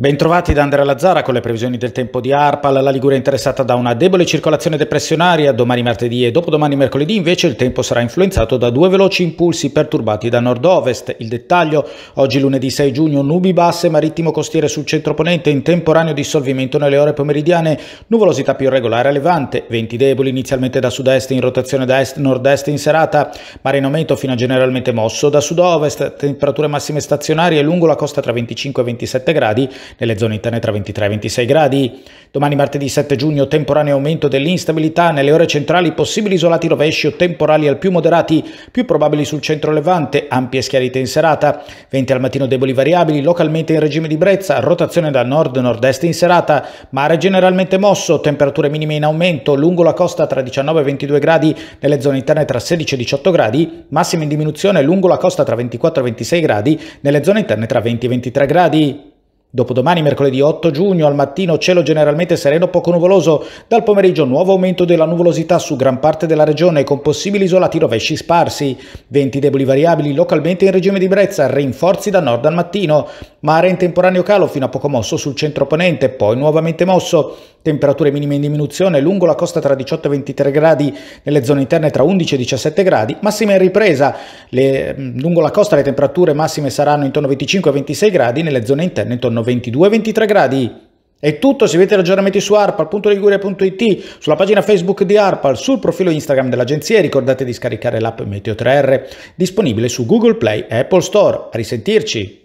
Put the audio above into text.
Bentrovati da Andrea Lazzara con le previsioni del tempo di ARPAL. La Liguria è interessata da una debole circolazione depressionaria domani martedì e dopodomani mercoledì invece il tempo sarà influenzato da due veloci impulsi perturbati da nord-ovest. Il dettaglio, oggi lunedì 6 giugno nubi basse marittimo costiere sul centro ponente in temporaneo dissolvimento nelle ore pomeridiane, nuvolosità più irregolare a levante, venti deboli inizialmente da sud-est in rotazione da est-nord-est in serata, mare in aumento fino a generalmente mosso da sud-ovest, temperature massime stazionarie lungo la costa tra 25 e 27 gradi nelle zone interne tra 23 e 26 gradi. Domani martedì 7 giugno temporaneo aumento dell'instabilità, nelle ore centrali possibili isolati rovesci o temporali al più moderati, più probabili sul centro levante, ampie schiarite in serata, venti al mattino deboli variabili, localmente in regime di brezza, rotazione da nord-nord-est in serata, mare generalmente mosso, temperature minime in aumento, lungo la costa tra 19 e 22 gradi, nelle zone interne tra 16 e 18 gradi, massime in diminuzione lungo la costa tra 24 e 26 gradi, nelle zone interne tra 20 e 23 gradi. Dopodomani, mercoledì 8 giugno, al mattino cielo generalmente sereno poco nuvoloso, dal pomeriggio nuovo aumento della nuvolosità su gran parte della regione con possibili isolati rovesci sparsi, venti deboli variabili localmente in regime di brezza, rinforzi da nord al mattino, mare in temporaneo calo fino a poco mosso sul centro ponente, poi nuovamente mosso, temperature minime in diminuzione lungo la costa tra 18 e 23 gradi, nelle zone interne tra 11 e 17 gradi, massima in ripresa, le, lungo la costa le temperature massime saranno intorno a 25 e 26 gradi, nelle zone interne intorno a saranno 22-23 gradi. È tutto, se avete aggiornamenti su arpal.liguria.it, sulla pagina Facebook di Arpal, sul profilo Instagram dell'agenzia, ricordate di scaricare l'app Meteo 3R, disponibile su Google Play e Apple Store. A risentirci!